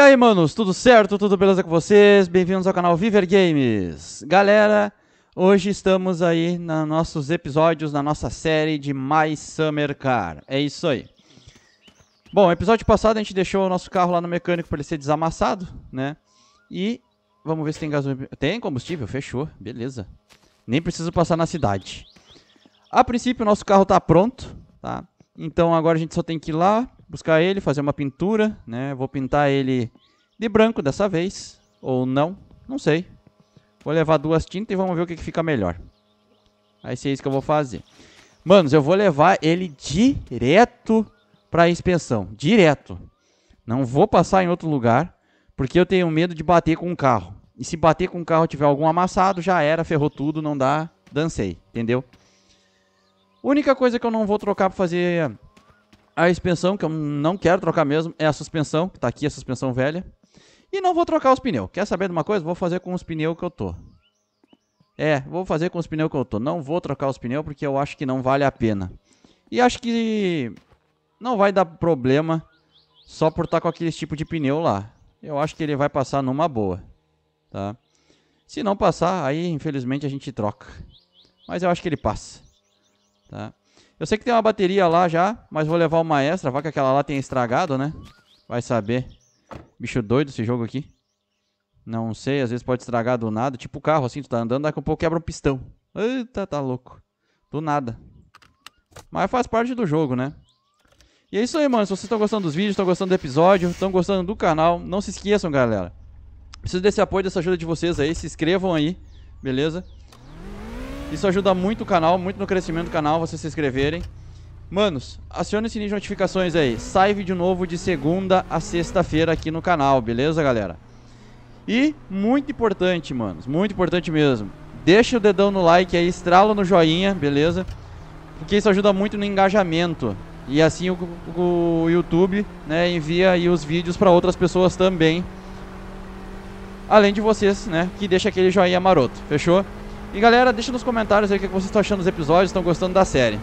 E aí, manos, tudo certo? Tudo beleza com vocês? Bem-vindos ao canal Viver Games. Galera, hoje estamos aí nos nossos episódios na nossa série de My Summer Car. É isso aí. Bom, episódio passado a gente deixou o nosso carro lá no mecânico para ele ser desamassado, né? E vamos ver se tem gasolina. Tem combustível, fechou, beleza. Nem preciso passar na cidade. A princípio, o nosso carro está pronto, tá? Então agora a gente só tem que ir lá, buscar ele, fazer uma pintura, né? Vou pintar ele de branco dessa vez, ou não, não sei. Vou levar duas tintas e vamos ver o que, que fica melhor. Vai ser isso que eu vou fazer. Manos, eu vou levar ele direto para inspeção, direto. Não vou passar em outro lugar, porque eu tenho medo de bater com um carro. E se bater com um carro tiver algum amassado, já era, ferrou tudo, não dá, dancei, entendeu? Única coisa que eu não vou trocar para fazer a suspensão, que eu não quero trocar mesmo, é a suspensão, que tá aqui a suspensão velha. E não vou trocar os pneus. Quer saber de uma coisa? Vou fazer com os pneus que eu tô. É, vou fazer com os pneus que eu tô. Não vou trocar os pneus porque eu acho que não vale a pena. E acho que não vai dar problema só por estar tá com aquele tipo de pneu lá. Eu acho que ele vai passar numa boa, tá? Se não passar, aí infelizmente a gente troca. Mas eu acho que ele passa, tá? Eu sei que tem uma bateria lá já, mas vou levar uma extra. Vai que aquela lá tenha estragado, né? Vai saber. Bicho doido esse jogo aqui. Não sei, às vezes pode estragar do nada. Tipo o carro, assim, tu tá andando, daqui a um pouco quebra um pistão. Eita, tá louco. Do nada. Mas faz parte do jogo, né? E é isso aí, mano. Se vocês estão gostando dos vídeos, estão gostando do episódio, estão gostando do canal, não se esqueçam, galera. Preciso desse apoio, dessa ajuda de vocês aí. Se inscrevam aí, beleza? Isso ajuda muito o canal, muito no crescimento do canal, vocês se inscreverem. Manos, aciona o sininho de notificações aí. Sai vídeo novo de segunda a sexta-feira aqui no canal, beleza, galera? E muito importante, manos, muito importante mesmo. Deixa o dedão no like aí, estrala no joinha, beleza? Porque isso ajuda muito no engajamento. E assim o, o YouTube né, envia aí os vídeos para outras pessoas também. Além de vocês, né, que deixa aquele joinha maroto, fechou? E galera, deixa nos comentários aí o que vocês estão achando dos episódios, estão gostando da série.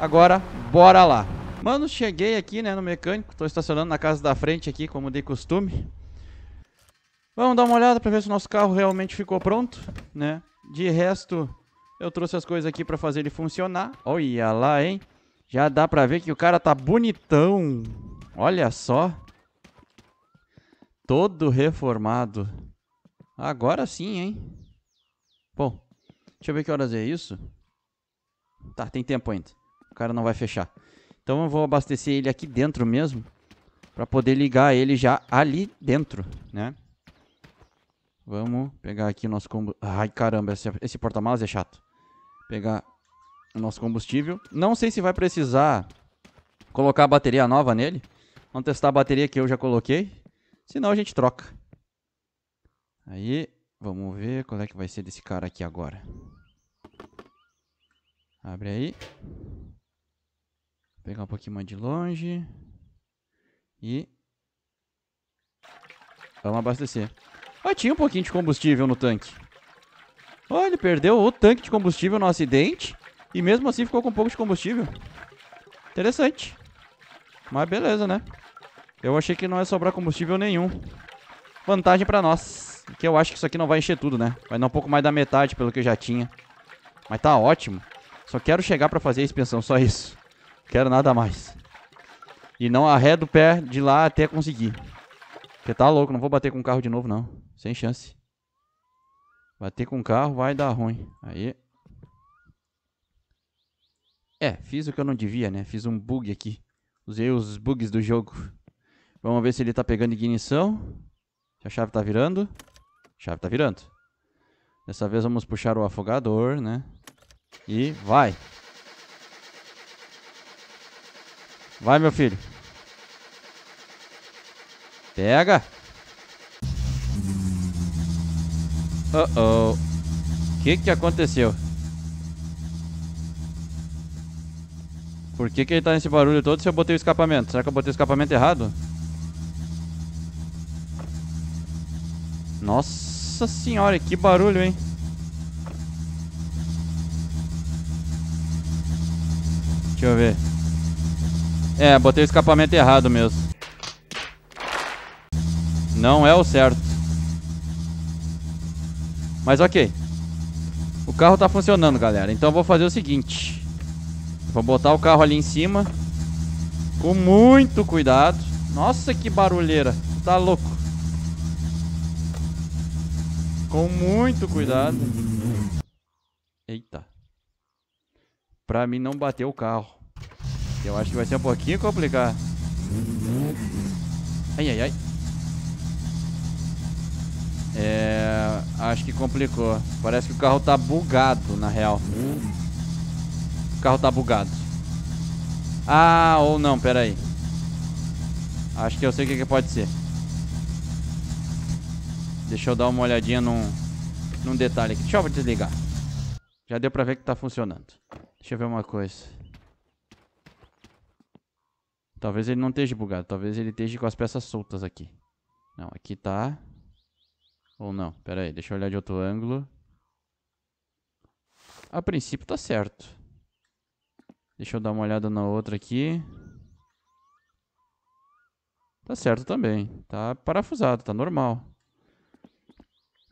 Agora, bora lá. Mano, cheguei aqui, né, no mecânico. Tô estacionando na casa da frente aqui, como de costume. Vamos dar uma olhada para ver se o nosso carro realmente ficou pronto, né? De resto, eu trouxe as coisas aqui para fazer ele funcionar. Olha lá, hein? Já dá para ver que o cara tá bonitão. Olha só. Todo reformado. Agora sim, hein? Bom, deixa eu ver que horas é isso. Tá, tem tempo ainda cara não vai fechar. Então eu vou abastecer ele aqui dentro mesmo, para poder ligar ele já ali dentro, né? Vamos pegar aqui o nosso combustível. Ai, caramba, esse, esse porta-malas é chato. Pegar o nosso combustível. Não sei se vai precisar colocar a bateria nova nele. Vamos testar a bateria que eu já coloquei. Senão a gente troca. Aí, vamos ver qual é que vai ser desse cara aqui agora. Abre aí. Pegar um pouquinho mais de longe. E... Vamos abastecer. Ah, tinha um pouquinho de combustível no tanque. Olha, ele perdeu o tanque de combustível no acidente. E mesmo assim ficou com um pouco de combustível. Interessante. Mas beleza, né? Eu achei que não ia sobrar combustível nenhum. Vantagem pra nós. Que eu acho que isso aqui não vai encher tudo, né? Vai dar um pouco mais da metade pelo que eu já tinha. Mas tá ótimo. Só quero chegar pra fazer a expensão, só isso. Quero nada mais. E não arredo o pé de lá até conseguir. Porque tá louco, não vou bater com o carro de novo, não. Sem chance. Bater com o carro vai dar ruim. Aí. É, fiz o que eu não devia, né? Fiz um bug aqui. Usei os bugs do jogo. Vamos ver se ele tá pegando ignição. Se a chave tá virando. A chave tá virando. Dessa vez vamos puxar o afogador, né? E vai! Vai, meu filho. Pega. Uh-oh. O que que aconteceu? Por que que ele tá nesse barulho todo se eu botei o escapamento? Será que eu botei o escapamento errado? Nossa senhora, que barulho, hein? Deixa eu ver. É, botei o escapamento errado mesmo. Não é o certo. Mas ok. O carro tá funcionando, galera. Então eu vou fazer o seguinte. Vou botar o carro ali em cima. Com muito cuidado. Nossa, que barulheira. Tá louco. Com muito cuidado. Eita. Pra mim não bater o carro. Eu acho que vai ser um pouquinho complicado. Ai, ai, ai. É... Acho que complicou. Parece que o carro tá bugado, na real. O carro tá bugado. Ah, ou não, pera aí. Acho que eu sei o que, que pode ser. Deixa eu dar uma olhadinha num, num detalhe aqui. Deixa eu desligar. Já deu pra ver que tá funcionando. Deixa eu ver uma coisa. Talvez ele não esteja bugado. Talvez ele esteja com as peças soltas aqui. Não, aqui tá. Ou não. Pera aí, deixa eu olhar de outro ângulo. A princípio tá certo. Deixa eu dar uma olhada na outra aqui. Tá certo também. Tá parafusado, tá normal.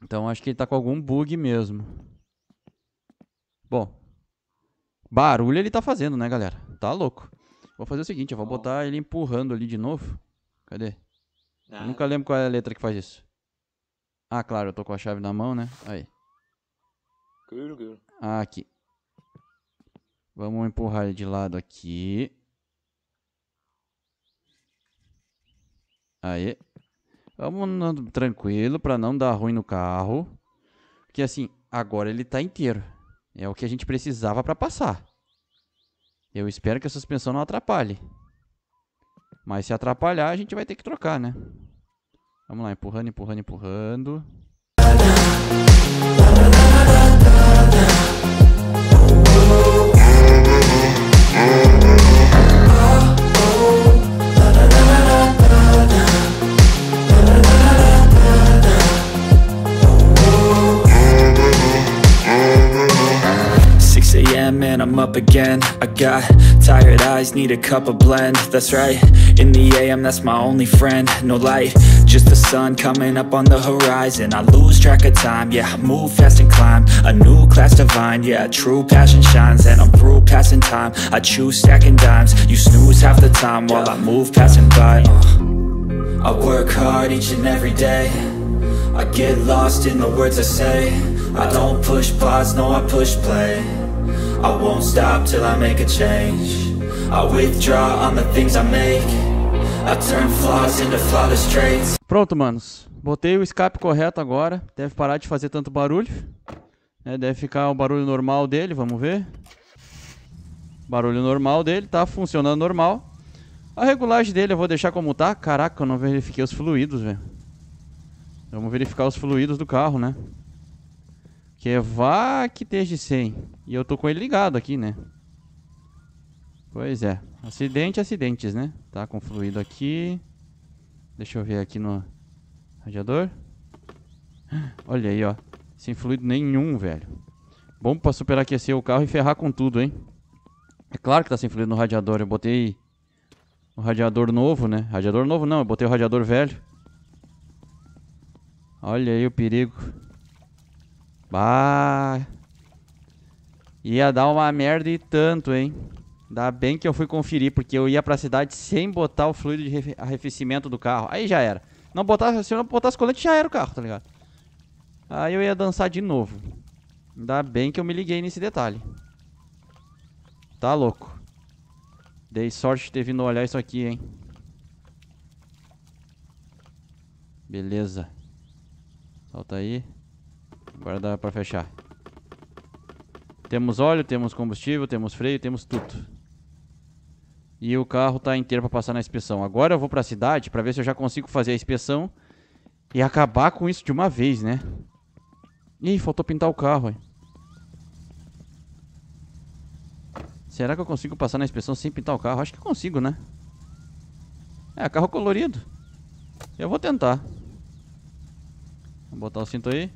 Então acho que ele tá com algum bug mesmo. Bom. Barulho ele tá fazendo, né, galera? Tá louco. Vou fazer o seguinte, eu vou Bom. botar ele empurrando ali de novo. Cadê? Ah, eu nunca lembro qual é a letra que faz isso. Ah, claro, eu tô com a chave na mão, né? Aí. Ah, aqui. Vamos empurrar ele de lado aqui. Aí. Vamos tranquilo para não dar ruim no carro. Porque assim, agora ele tá inteiro. É o que a gente precisava para passar. Eu espero que a suspensão não atrapalhe. Mas se atrapalhar, a gente vai ter que trocar, né? Vamos lá, empurrando, empurrando, empurrando. again I got tired eyes, need a cup of blend That's right, in the AM that's my only friend No light, just the sun coming up on the horizon I lose track of time, yeah, I move fast and climb A new class divine, yeah, true passion shines And I'm through passing time, I choose stacking dimes You snooze half the time while I move passing by uh. I work hard each and every day I get lost in the words I say I don't push pause, no I push play I won't stop till I make a change I withdraw on the things I make I turn flaws into flawless traits Pronto, manos. Botei o escape correto agora. Deve parar de fazer tanto barulho. É, deve ficar o barulho normal dele, vamos ver. Barulho normal dele, tá funcionando normal. A regulagem dele eu vou deixar como tá. Caraca, eu não verifiquei os fluidos, velho. Vamos verificar os fluidos do carro, né? Que é que esteja 100 E eu tô com ele ligado aqui, né? Pois é. Acidente, acidentes, né? Tá com fluido aqui. Deixa eu ver aqui no radiador. Olha aí, ó. Sem fluido nenhum, velho. Bom pra superaquecer o carro e ferrar com tudo, hein? É claro que tá sem fluido no radiador. Eu botei o radiador novo, né? Radiador novo não, eu botei o radiador velho. Olha aí o perigo. Bah. Ia dar uma merda e tanto, hein? Ainda bem que eu fui conferir, porque eu ia pra cidade sem botar o fluido de arrefecimento do carro. Aí já era. Não botasse, se eu não botasse colete, já era o carro, tá ligado? Aí eu ia dançar de novo. Ainda bem que eu me liguei nesse detalhe. Tá louco. Dei sorte de ter vindo olhar isso aqui, hein? Beleza. Solta aí. Agora dá pra fechar. Temos óleo, temos combustível, temos freio, temos tudo. E o carro tá inteiro pra passar na inspeção. Agora eu vou pra cidade pra ver se eu já consigo fazer a inspeção e acabar com isso de uma vez, né? Ih, faltou pintar o carro, hein? Será que eu consigo passar na inspeção sem pintar o carro? Acho que consigo, né? É, carro colorido. Eu vou tentar. Vou botar o cinto aí.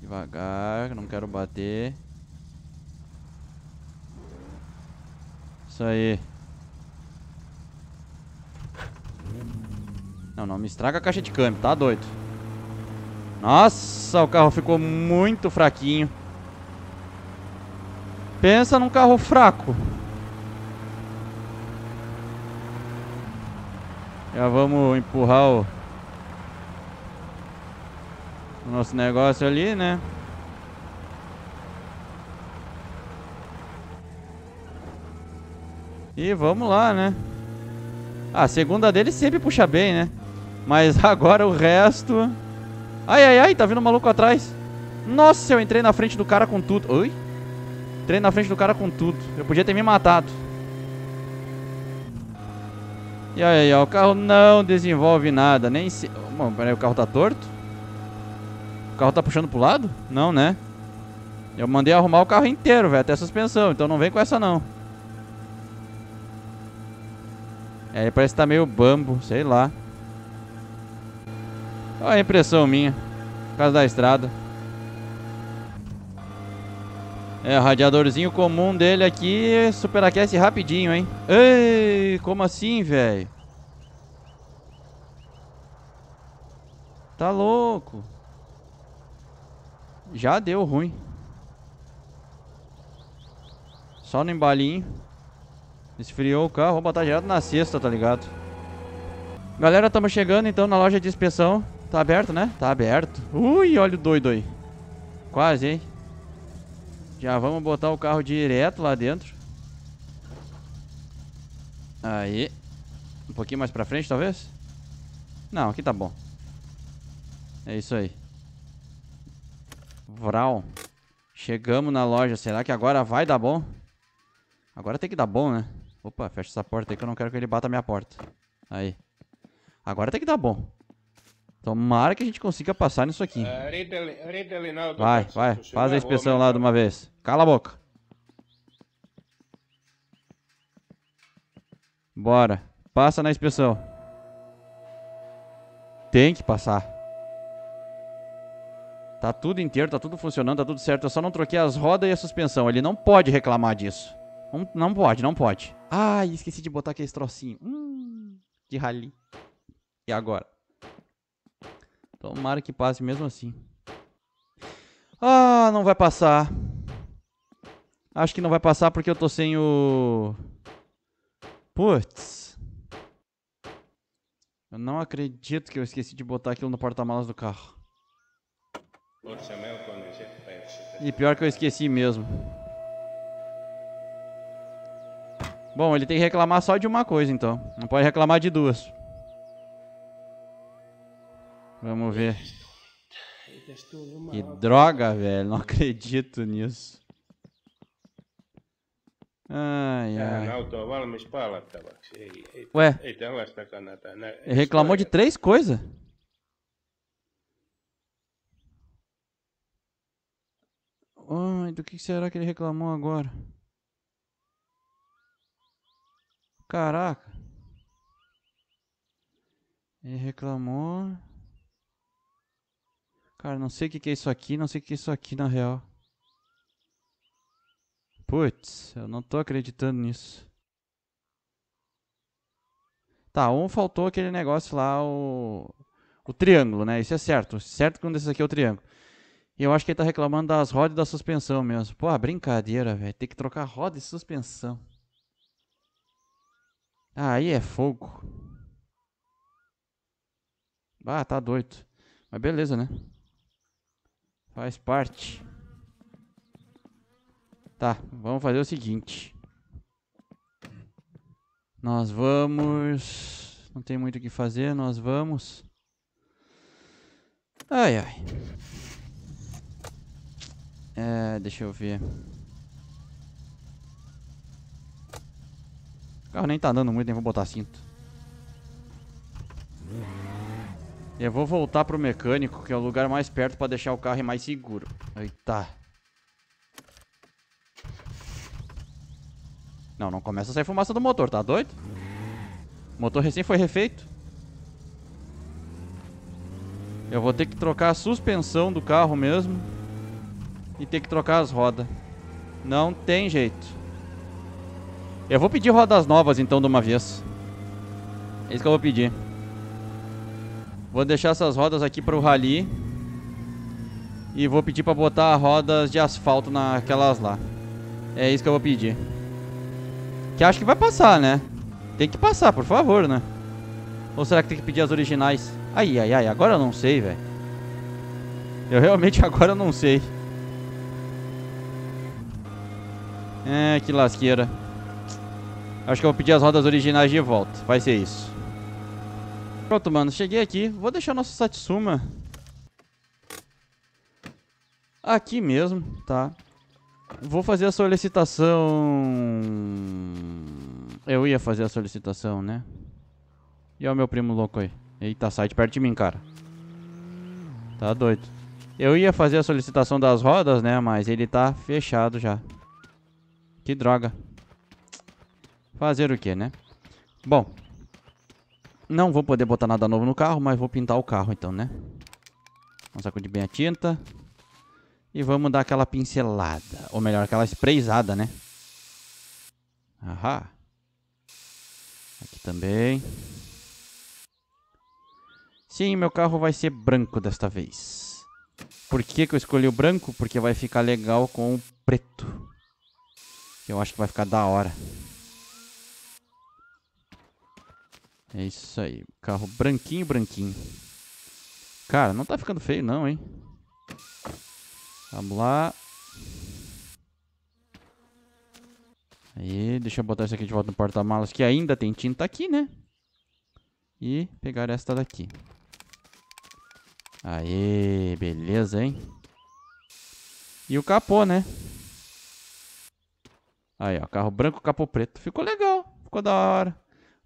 Devagar, não quero bater. Isso aí. Não, não me estraga a caixa de câmbio, tá doido. Nossa, o carro ficou muito fraquinho. Pensa num carro fraco. Já vamos empurrar o nosso negócio ali, né? E vamos lá, né? Ah, a segunda dele sempre puxa bem, né? Mas agora o resto... Ai, ai, ai, tá vindo um maluco atrás. Nossa, eu entrei na frente do cara com tudo. Oi? Entrei na frente do cara com tudo. Eu podia ter me matado. E aí, ó, o carro não desenvolve nada, nem se... Bom, peraí, o carro tá torto? carro tá puxando pro lado? Não, né? Eu mandei arrumar o carro inteiro, velho, até a suspensão, então não vem com essa não. É, ele parece que tá meio bambo, sei lá. Olha a impressão minha, por causa da estrada. É, o radiadorzinho comum dele aqui superaquece rapidinho, hein? Ei, como assim, velho? Tá louco. Já deu ruim. Só no embalinho. Esfriou o carro. Vou botar direto na sexta, tá ligado? Galera, estamos chegando então na loja de inspeção. Tá aberto, né? Tá aberto. Ui, olha o doido aí. Quase, hein? Já vamos botar o carro direto lá dentro. Aí. Um pouquinho mais pra frente, talvez? Não, aqui tá bom. É isso aí. Vral. Chegamos na loja. Será que agora vai dar bom? Agora tem que dar bom, né? Opa, fecha essa porta aí que eu não quero que ele bata a minha porta. Aí. Agora tem que dar bom. Tomara que a gente consiga passar nisso aqui. É, vai, vai. Faz a é inspeção lá né? de uma vez. Cala a boca. Bora. Passa na inspeção. Tem que passar. Tá tudo inteiro, tá tudo funcionando, tá tudo certo. Eu só não troquei as rodas e a suspensão. Ele não pode reclamar disso. Não, não pode, não pode. Ai, ah, esqueci de botar aquele trocinho. Hum, que rali. E agora? Tomara que passe mesmo assim. Ah, não vai passar. Acho que não vai passar porque eu tô sem o... Putz. Eu não acredito que eu esqueci de botar aquilo no porta-malas do carro. Tá tá e pior que eu esqueci mesmo. Bom, ele tem que reclamar só de uma coisa, então. Não pode reclamar de duas. Vamos ver. Que droga, velho. Não acredito nisso. Ai, ai. Ah, Ué, né? ele reclamou de três coisas? Ai, do que será que ele reclamou agora? Caraca. Ele reclamou. Cara, não sei o que, é isso aqui, não sei o que é isso aqui na real. Putz, eu não tô acreditando nisso. Tá, um faltou aquele negócio lá, o... O triângulo, né? Isso é certo. Certo que um desses aqui é o triângulo eu acho que ele tá reclamando das rodas e da suspensão mesmo. Pô, brincadeira, velho. Tem que trocar roda e suspensão. Aí é fogo. Ah, tá doido. Mas beleza, né? Faz parte. Tá, vamos fazer o seguinte. Nós vamos... Não tem muito o que fazer, nós vamos... Ai, ai. É, deixa eu ver. O carro nem tá andando muito, nem vou botar cinto. Eu vou voltar pro mecânico, que é o lugar mais perto pra deixar o carro mais seguro. Eita. Não, não começa a sair fumaça do motor, tá doido? O motor recém foi refeito. Eu vou ter que trocar a suspensão do carro mesmo e ter que trocar as rodas. Não tem jeito. Eu vou pedir rodas novas então de uma vez. É isso que eu vou pedir. Vou deixar essas rodas aqui pro rally. E vou pedir pra botar rodas de asfalto naquelas lá. É isso que eu vou pedir. Que acho que vai passar, né? Tem que passar, por favor, né? Ou será que tem que pedir as originais? Ai, ai, ai, agora eu não sei, velho. Eu realmente agora não sei. É, que lasqueira. Acho que eu vou pedir as rodas originais de volta. Vai ser isso. Pronto, mano. Cheguei aqui. Vou deixar nosso Satsuma. Aqui mesmo, tá? Vou fazer a solicitação... Eu ia fazer a solicitação, né? E olha o meu primo louco aí. Eita, sai de perto de mim, cara. Tá doido. Eu ia fazer a solicitação das rodas, né? Mas ele tá fechado já. Que droga. Fazer o que, né? Bom. Não vou poder botar nada novo no carro, mas vou pintar o carro então, né? Vamos sacudir bem a tinta. E vamos dar aquela pincelada. Ou melhor, aquela sprayzada, né? Ahá. Aqui também. Sim, meu carro vai ser branco desta vez. Por que, que eu escolhi o branco? Porque vai ficar legal com o preto eu acho que vai ficar da hora. É isso aí. Carro branquinho, branquinho. Cara, não tá ficando feio não, hein? Vamos lá. Aí, deixa eu botar isso aqui de volta no porta-malas, que ainda tem tinta aqui, né? E pegar esta daqui. Aê, beleza, hein? E o capô, né? Aí, ó, carro branco, capô preto. Ficou legal, ficou da hora.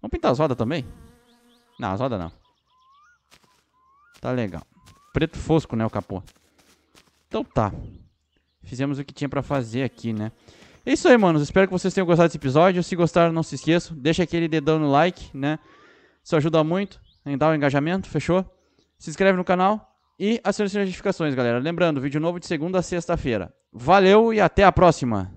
Vamos pintar as rodas também? Não, as rodas não. Tá legal. Preto fosco, né, o capô. Então tá. Fizemos o que tinha pra fazer aqui, né? É isso aí, manos. Espero que vocês tenham gostado desse episódio. Se gostaram, não se esqueçam. Deixa aquele dedão no like, né? Isso ajuda muito em dar o engajamento, fechou? Se inscreve no canal e aciona as notificações, galera. Lembrando, vídeo novo de segunda a sexta-feira. Valeu e até a próxima!